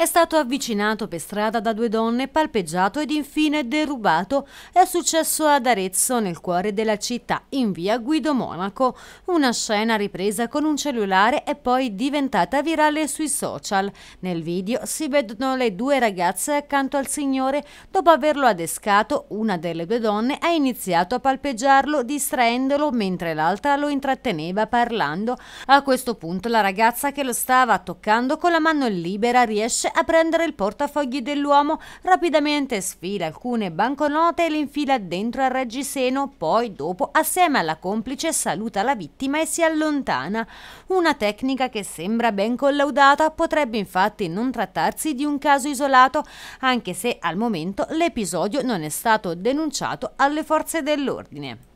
È stato avvicinato per strada da due donne, palpeggiato ed infine derubato. È successo ad Arezzo, nel cuore della città, in via Guido Monaco. Una scena ripresa con un cellulare e poi diventata virale sui social. Nel video si vedono le due ragazze accanto al signore. Dopo averlo adescato, una delle due donne ha iniziato a palpeggiarlo distraendolo mentre l'altra lo intratteneva parlando. A questo punto la ragazza che lo stava toccando con la mano libera riesce a prendere il portafogli dell'uomo, rapidamente sfila alcune banconote e le infila dentro al reggiseno, poi dopo assieme alla complice saluta la vittima e si allontana. Una tecnica che sembra ben collaudata potrebbe infatti non trattarsi di un caso isolato, anche se al momento l'episodio non è stato denunciato alle forze dell'ordine.